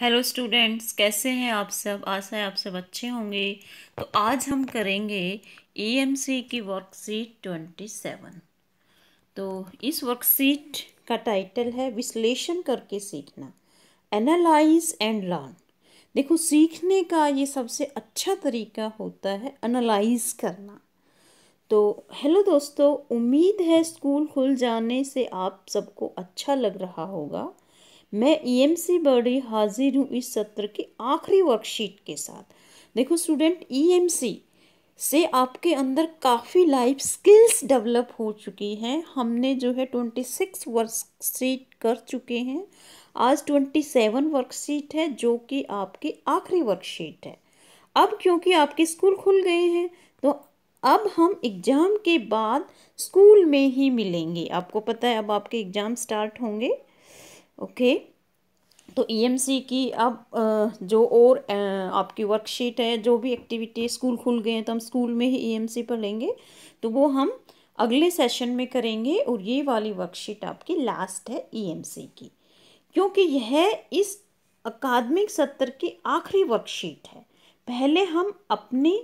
Hello students कैसे हैं आप सब आशा है आप सब अच्छे होंगे तो आज हम करेंगे ईएमसी e की वर्कशीट ट्वेंटी सेवन तो इस वर्कशीट का टाइटल है विश्लेषण करके सीखना एनालाइज एंड लर्न देखो सीखने का ये सबसे अच्छा तरीका होता है एनालाइज करना तो हेलो दोस्तों उम्मीद है स्कूल खुल जाने से आप सबको अच्छा लग रहा होगा मैं ईएमसी e बड़ी हाजिर हूँ इस सत्र के आखिरी वर्कशीट के साथ देखो स्टूडेंट ईएमसी e से आपके अंदर काफ़ी लाइफ स्किल्स डेवलप हो चुकी हैं हमने जो है ट्वेंटी सिक्स वर्कशीट कर चुके हैं आज ट्वेंटी सेवन वर्कशीट है जो कि आपकी आखिरी वर्कशीट है अब क्योंकि आपके स्कूल खुल गए हैं तो अब हम एग्ज़ाम के बाद स्कूल में ही मिलेंगे आपको पता है अब आपके एग्ज़ाम स्टार्ट होंगे ओके तो ई e की अब जो और आपकी वर्कशीट है जो भी एक्टिविटी स्कूल खुल गए हैं तो हम स्कूल में ही ई e पर लेंगे तो वो हम अगले सेशन में करेंगे और ये वाली वर्कशीट आपकी लास्ट है ई e की क्योंकि यह इस अकादमिक सत्र की आखिरी वर्कशीट है पहले हम अपने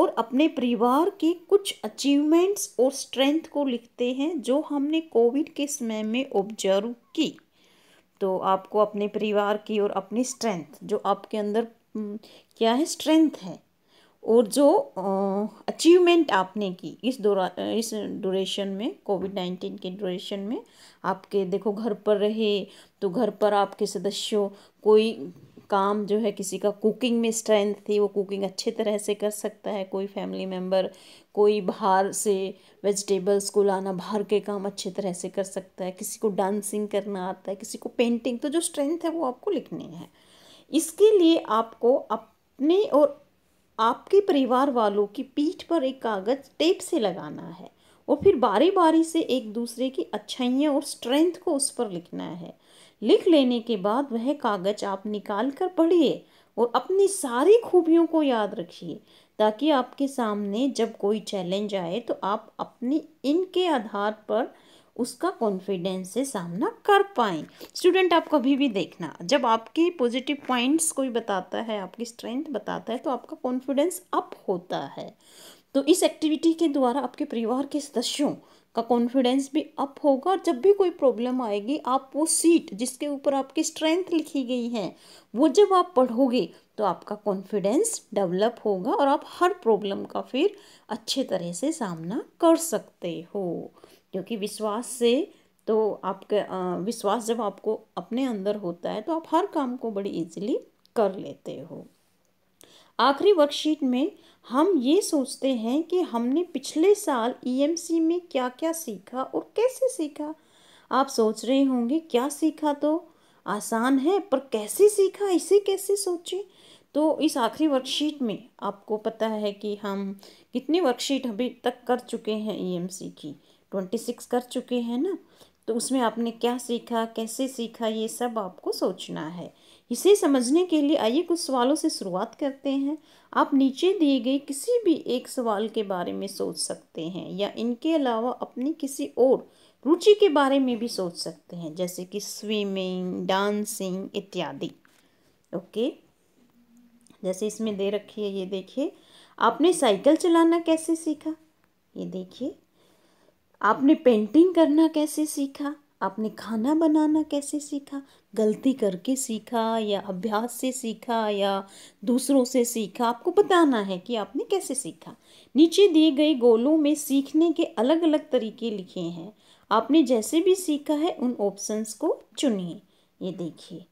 और अपने परिवार के कुछ अचीवमेंट्स और स्ट्रेंथ को लिखते हैं जो हमने कोविड के समय में ऑब्जर्व की तो आपको अपने परिवार की और अपनी स्ट्रेंथ जो आपके अंदर हम्म, क्या है स्ट्रेंथ है और जो अचीवमेंट आपने की इस दौरा इस ड्यूरेशन में कोविड नाइन्टीन के ड्यूरेशन में आपके देखो घर पर रहे तो घर पर आपके सदस्यों कोई काम जो है किसी का कुकिंग में स्ट्रेंथ थी वो कुकिंग अच्छे तरह से कर सकता है कोई फैमिली मेम्बर कोई बाहर से वेजिटेबल्स को लाना बाहर के काम अच्छे तरह से कर सकता है किसी को डांसिंग करना आता है किसी को पेंटिंग तो जो स्ट्रेंथ है वो आपको लिखनी है इसके लिए आपको अपने और आपके परिवार वालों की पीठ पर एक कागज़ टेप से लगाना है और फिर बारी बारी से एक दूसरे की अच्छाइयाँ और स्ट्रेंथ को उस पर लिखना है लिख लेने के बाद वह कागज आप निकाल कर पढ़िए और अपनी सारी खूबियों को याद रखिए ताकि आपके सामने जब कोई चैलेंज आए तो आप अपनी इनके आधार पर उसका कॉन्फिडेंस से सामना कर पाए स्टूडेंट आप कभी भी देखना जब आपके पॉजिटिव पॉइंट्स कोई बताता है आपकी स्ट्रेंथ बताता है तो आपका कॉन्फिडेंस अप होता है तो इस एक्टिविटी के द्वारा आपके परिवार के सदस्यों का कॉन्फिडेंस भी अप होगा और जब भी कोई प्रॉब्लम आएगी आप वो सीट जिसके ऊपर आपकी स्ट्रेंथ लिखी गई है वो जब आप पढ़ोगे तो आपका कॉन्फिडेंस डेवलप होगा और आप हर प्रॉब्लम का फिर अच्छे तरह से सामना कर सकते हो क्योंकि विश्वास से तो आपका विश्वास जब आपको अपने अंदर होता है तो आप हर काम को बड़ी इजीली कर लेते हो आखिरी वर्कशीट में हम ये सोचते हैं कि हमने पिछले साल ई e में क्या क्या सीखा और कैसे सीखा आप सोच रहे होंगे क्या सीखा तो आसान है पर कैसे सीखा इसे कैसे सोचें तो इस आखिरी वर्कशीट में आपको पता है कि हम कितनी वर्कशीट अभी तक कर चुके हैं ई e की ट्वेंटी सिक्स कर चुके हैं ना तो उसमें आपने क्या सीखा कैसे सीखा ये सब आपको सोचना है इसे समझने के लिए आइए कुछ सवालों से शुरुआत करते हैं आप नीचे दिए गए किसी भी एक सवाल के बारे में सोच सकते हैं या इनके अलावा अपनी किसी और रुचि के बारे में भी सोच सकते हैं जैसे कि स्विमिंग डांसिंग इत्यादि ओके जैसे इसमें दे रखी है ये देखिए आपने साइकिल चलाना कैसे सीखा ये देखिए आपने पेंटिंग करना कैसे सीखा आपने खाना बनाना कैसे सीखा गलती करके सीखा या अभ्यास से सीखा या दूसरों से सीखा आपको बताना है कि आपने कैसे सीखा नीचे दिए गए गोलों में सीखने के अलग अलग तरीके लिखे हैं आपने जैसे भी सीखा है उन ऑप्शंस को चुनिए ये देखिए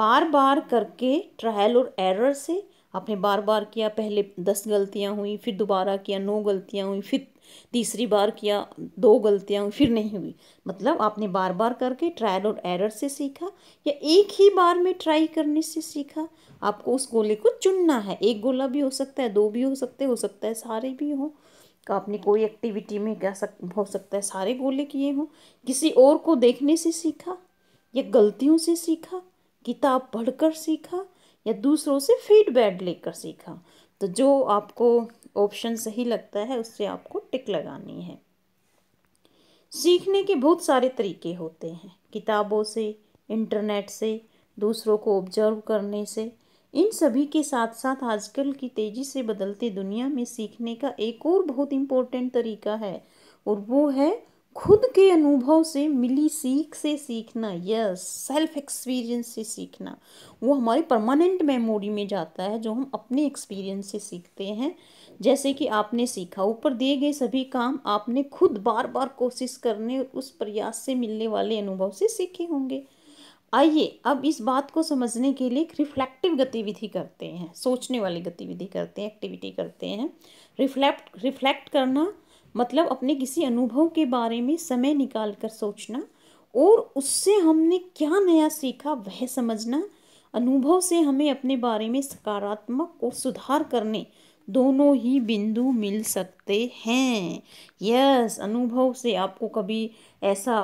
बार बार करके ट्रायल और एरर से आपने बार बार किया पहले दस गलतियाँ हुई फिर दोबारा किया नौ गलतियाँ हुई फिर तीसरी बार किया दो गलतियाँ फिर नहीं हुई मतलब आपने बार बार करके ट्रायल और एरर से सीखा या एक ही बार में ट्राई करने से सीखा आपको उस गोले को चुनना है एक गोला भी हो सकता है दो भी हो सकते हो सकता है सारे भी हों तो आपने कोई एक्टिविटी में क्या सक हो सकता है सारे गोले किए हों किसी और को देखने से सीखा या गलतियों से सीखा किताब पढ़कर सीखा या दूसरों से फीडबैक लेकर सीखा तो जो आपको ऑप्शन सही लगता है उससे आपको टिक लगानी है सीखने के बहुत सारे तरीके होते हैं किताबों से इंटरनेट से दूसरों को ऑब्जर्व करने से इन सभी के साथ साथ आजकल की तेज़ी से बदलती दुनिया में सीखने का एक और बहुत इम्पोर्टेंट तरीका है और वो है खुद के अनुभव से मिली सीख से सीखना यस सेल्फ एक्सपीरियंस से सीखना वो हमारी परमानेंट मेमोरी में जाता है जो हम अपने एक्सपीरियंस से सीखते हैं जैसे कि आपने सीखा ऊपर दिए गए सभी काम आपने खुद बार बार कोशिश करने और उस प्रयास से मिलने वाले अनुभव से सीखे होंगे आइए अब इस बात को समझने के लिए एक रिफ्लेक्टिव गतिविधि करते हैं सोचने वाली गतिविधि करते हैं एक्टिविटी करते हैं रिफ्लेक्ट रिफ्लेक्ट करना मतलब अपने किसी अनुभव के बारे में समय निकाल कर सोचना और उससे हमने क्या नया सीखा वह समझना अनुभव से हमें अपने बारे में सकारात्मक और सुधार करने दोनों ही बिंदु मिल सकते हैं यस अनुभव से आपको कभी ऐसा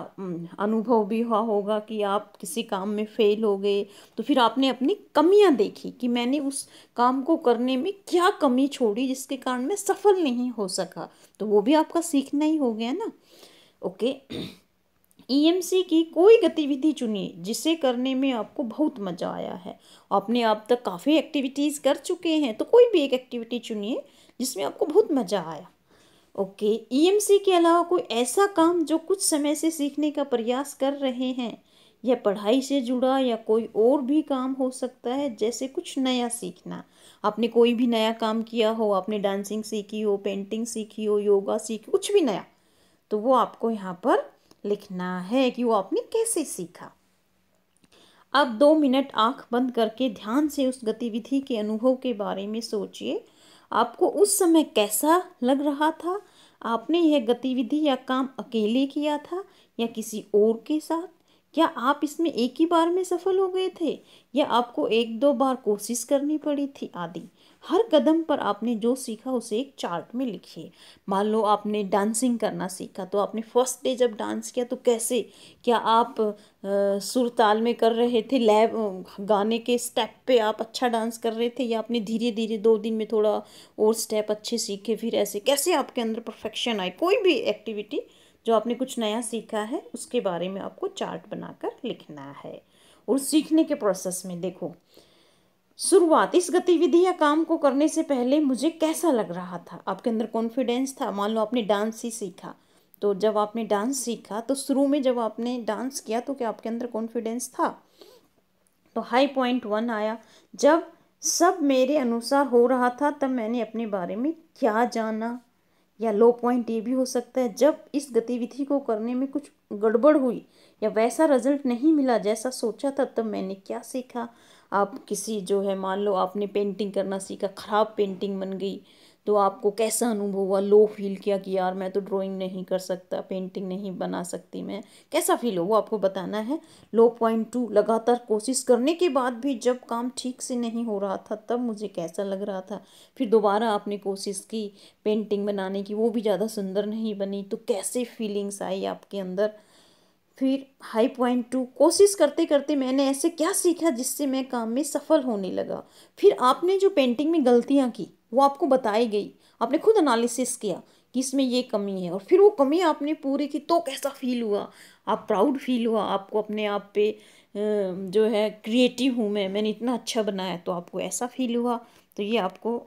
अनुभव भी हुआ होगा कि आप किसी काम में फेल हो गए तो फिर आपने अपनी कमियां देखी कि मैंने उस काम को करने में क्या कमी छोड़ी जिसके कारण मैं सफल नहीं हो सका तो वो भी आपका सीखना ही हो गया ना ओके ईएमसी e की कोई गतिविधि चुनिए जिसे करने में आपको बहुत मज़ा आया है आपने अब तक काफ़ी एक्टिविटीज़ कर चुके हैं तो कोई भी एक एक्टिविटी चुनिए जिसमें आपको बहुत मज़ा आया ओके ईएमसी e के अलावा कोई ऐसा काम जो कुछ समय से सीखने का प्रयास कर रहे हैं या पढ़ाई से जुड़ा या कोई और भी काम हो सकता है जैसे कुछ नया सीखना आपने कोई भी नया काम किया हो आपने डांसिंग सीखी हो पेंटिंग सीखी हो योगा सीखी कुछ भी नया तो वो आपको यहाँ पर लिखना है कि वो आपने कैसे सीखा अब दो मिनट आंख बंद करके ध्यान से उस गतिविधि के अनुभव के बारे में सोचिए आपको उस समय कैसा लग रहा था आपने यह गतिविधि या काम अकेले किया था या किसी और के साथ क्या आप इसमें एक ही बार में सफल हो गए थे या आपको एक दो बार कोशिश करनी पड़ी थी आदि हर कदम पर आपने जो सीखा उसे एक चार्ट में लिखिए मान लो आपने डांसिंग करना सीखा तो आपने फर्स्ट डे जब डांस किया तो कैसे क्या आप सुर ताल में कर रहे थे लैब गाने के स्टेप पे आप अच्छा डांस कर रहे थे या आपने धीरे धीरे दो दिन में थोड़ा और स्टेप अच्छे सीखे फिर ऐसे कैसे आपके अंदर परफेक्शन आए कोई भी एक्टिविटी जो आपने कुछ नया सीखा है उसके बारे में आपको चार्ट बनाकर लिखना है और सीखने के प्रोसेस में देखो शुरुआत इस गतिविधि या काम को करने से पहले मुझे कैसा लग रहा था आपके अंदर कॉन्फिडेंस था मान लो आपने डांस ही सीखा तो जब आपने डांस सीखा तो शुरू में जब आपने डांस किया तो क्या आपके अंदर कॉन्फिडेंस था तो हाई पॉइंट वन आया जब सब मेरे अनुसार हो रहा था तब मैंने अपने बारे में क्या जाना या लो पॉइंट ये भी हो सकता है जब इस गतिविधि को करने में कुछ गड़बड़ हुई या वैसा रिजल्ट नहीं मिला जैसा सोचा था तब मैंने क्या सीखा आप किसी जो है मान लो आपने पेंटिंग करना सीखा ख़राब पेंटिंग बन गई तो आपको कैसा अनुभव हुआ लो फील किया कि यार मैं तो ड्राइंग नहीं कर सकता पेंटिंग नहीं बना सकती मैं कैसा फील हो वो आपको बताना है लो पॉइंट टू लगातार कोशिश करने के बाद भी जब काम ठीक से नहीं हो रहा था तब मुझे कैसा लग रहा था फिर दोबारा आपने कोशिश की पेंटिंग बनाने की वो भी ज़्यादा सुंदर नहीं बनी तो कैसे फीलिंग्स आई आपके अंदर फिर हाई पॉइंट टू कोशिश करते करते मैंने ऐसे क्या सीखा जिससे मैं काम में सफल होने लगा फिर आपने जो पेंटिंग में गलतियाँ की वो आपको बताई गई आपने खुद एनालिसिस किया कि इसमें ये कमी है और फिर वो कमी आपने पूरी की तो कैसा फील हुआ आप प्राउड फील हुआ आपको अपने आप पे जो है क्रिएटिव हूँ मैं मैंने इतना अच्छा बनाया तो आपको ऐसा फील हुआ तो ये आपको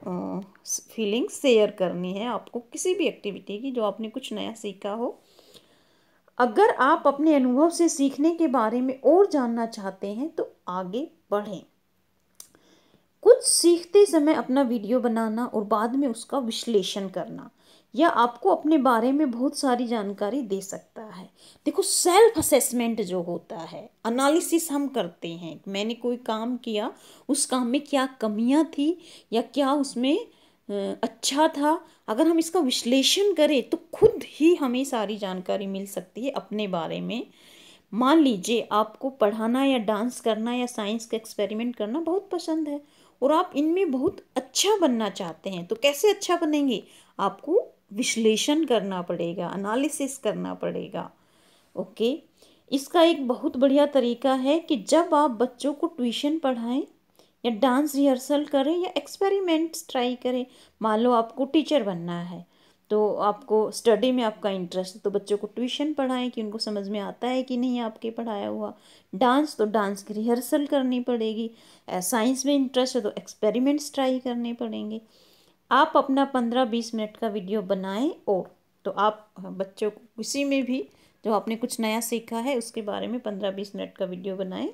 फीलिंग शेयर करनी है आपको किसी भी एक्टिविटी की जो आपने कुछ नया सीखा हो अगर आप अपने अनुभव से सीखने के बारे में और जानना चाहते हैं तो आगे बढ़ें कुछ सीखते समय अपना वीडियो बनाना और बाद में उसका विश्लेषण करना या आपको अपने बारे में बहुत सारी जानकारी दे सकता है देखो सेल्फ असेसमेंट जो होता है अनालिसिस हम करते हैं मैंने कोई काम किया उस काम में क्या कमियां थी या क्या उसमें अच्छा था अगर हम इसका विश्लेषण करें तो खुद ही हमें सारी जानकारी मिल सकती है अपने बारे में मान लीजिए आपको पढ़ाना या डांस करना या साइंस का एक्सपेरिमेंट करना बहुत पसंद है और आप इनमें बहुत अच्छा बनना चाहते हैं तो कैसे अच्छा बनेंगे आपको विश्लेषण करना पड़ेगा एनालिसिस करना पड़ेगा ओके इसका एक बहुत बढ़िया तरीका है कि जब आप बच्चों को ट्यूशन पढ़ाएं या डांस रिहर्सल करें या एक्सपेरिमेंट्स ट्राई करें मान लो आपको टीचर बनना है तो आपको स्टडी में आपका इंटरेस्ट है तो बच्चों को ट्यूशन पढ़ाएं कि उनको समझ में आता है कि नहीं आपके पढ़ाया हुआ डांस तो डांस की रिहर्सल करनी पड़ेगी साइंस में इंटरेस्ट है तो एक्सपेरिमेंट्स ट्राई करने पड़ेंगे आप अपना पंद्रह बीस मिनट का वीडियो बनाएं और तो आप हाँ, बच्चों को किसी में भी जो आपने कुछ नया सीखा है उसके बारे में पंद्रह बीस मिनट का वीडियो बनाएं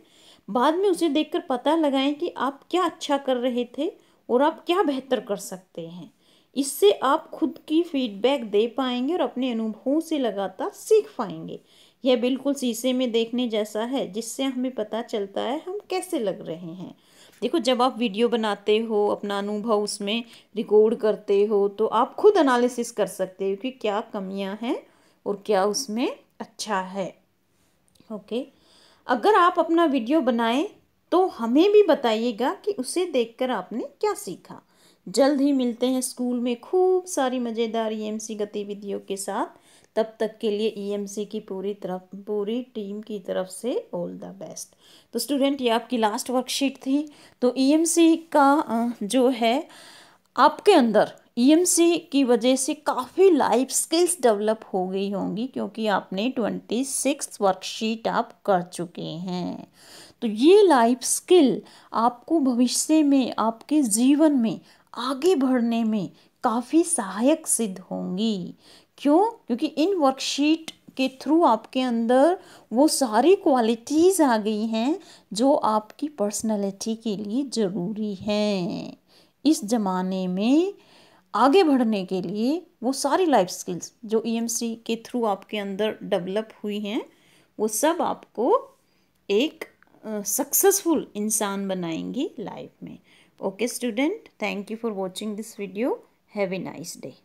बाद में उसे देखकर पता लगाएं कि आप क्या अच्छा कर रहे थे और आप क्या बेहतर कर सकते हैं इससे आप खुद की फीडबैक दे पाएंगे और अपने अनुभवों से लगातार सीख पाएंगे यह बिल्कुल शीशे में देखने जैसा है जिससे हमें पता चलता है हम कैसे लग रहे हैं देखो जब आप वीडियो बनाते हो अपना अनुभव उसमें रिकॉर्ड करते हो तो आप खुद एनालिसिस कर सकते हो कि क्या कमियां हैं और क्या उसमें अच्छा है ओके अगर आप अपना वीडियो बनाएं तो हमें भी बताइएगा कि उसे देखकर आपने क्या सीखा जल्द ही मिलते हैं स्कूल में खूब सारी मज़ेदार ईएमसी e गतिविधियों के साथ तब तक के लिए ईएमसी e की पूरी तरफ पूरी टीम की तरफ से ऑल द बेस्ट तो स्टूडेंट ये आपकी लास्ट वर्कशीट थी तो ईएमसी e का जो है आपके अंदर ईएमसी की वजह से काफ़ी लाइफ स्किल्स डेवलप हो गई होंगी क्योंकि आपने ट्वेंटी सिक्स वर्कशीट आप कर चुके हैं तो ये लाइफ स्किल आपको भविष्य में आपके जीवन में आगे बढ़ने में काफ़ी सहायक सिद्ध होंगी क्यों क्योंकि इन वर्कशीट के थ्रू आपके अंदर वो सारी क्वालिटीज़ आ गई हैं जो आपकी पर्सनैलिटी के लिए ज़रूरी हैं इस ज़माने में आगे बढ़ने के लिए वो सारी लाइफ स्किल्स जो ईएमसी e के थ्रू आपके अंदर डेवलप हुई हैं वो सब आपको एक सक्सेसफुल इंसान बनाएंगी लाइफ में Okay student, thank you for watching this video. Have a nice day.